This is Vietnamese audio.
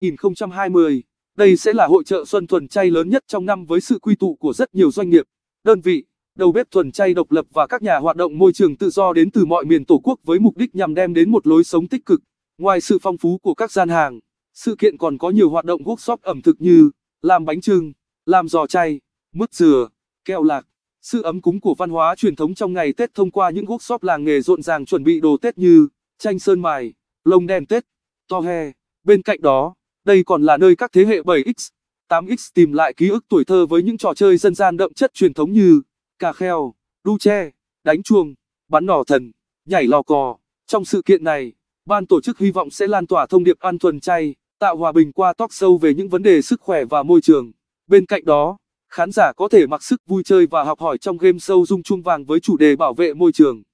2020. Đây sẽ là hội trợ xuân thuần chay lớn nhất trong năm với sự quy tụ của rất nhiều doanh nghiệp, đơn vị, đầu bếp thuần chay độc lập và các nhà hoạt động môi trường tự do đến từ mọi miền Tổ quốc với mục đích nhằm đem đến một lối sống tích cực. Ngoài sự phong phú của các gian hàng, sự kiện còn có nhiều hoạt động workshop ẩm thực như làm bánh trưng, làm giò chay, mứt dừa, kẹo lạc. Sự ấm cúng của văn hóa truyền thống trong ngày Tết thông qua những workshop làng nghề rộn ràng chuẩn bị đồ Tết như chanh sơn mài, lồng đèn Tết, to he. Bên cạnh đó, đây còn là nơi các thế hệ 7X, 8X tìm lại ký ức tuổi thơ với những trò chơi dân gian đậm chất truyền thống như cà kheo, đu tre, đánh chuông, bắn nỏ thần, nhảy lò cò. Trong sự kiện này, ban tổ chức hy vọng sẽ lan tỏa thông điệp an thuần chay, tạo hòa bình qua talk show về những vấn đề sức khỏe và môi trường. Bên cạnh đó, khán giả có thể mặc sức vui chơi và học hỏi trong game show dung chuông vàng với chủ đề bảo vệ môi trường.